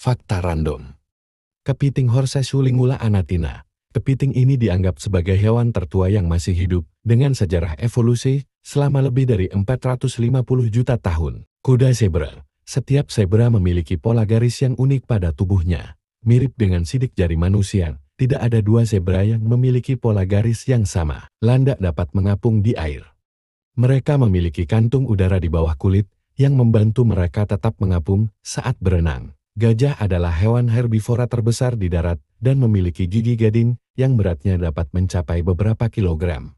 Fakta random. Kepiting Sulingula anatina. Kepiting ini dianggap sebagai hewan tertua yang masih hidup dengan sejarah evolusi selama lebih dari 450 juta tahun. Kuda zebra. Setiap zebra memiliki pola garis yang unik pada tubuhnya, mirip dengan sidik jari manusia. Tidak ada dua zebra yang memiliki pola garis yang sama. Landak dapat mengapung di air. Mereka memiliki kantung udara di bawah kulit yang membantu mereka tetap mengapung saat berenang. Gajah adalah hewan herbivora terbesar di darat dan memiliki gigi gading yang beratnya dapat mencapai beberapa kilogram.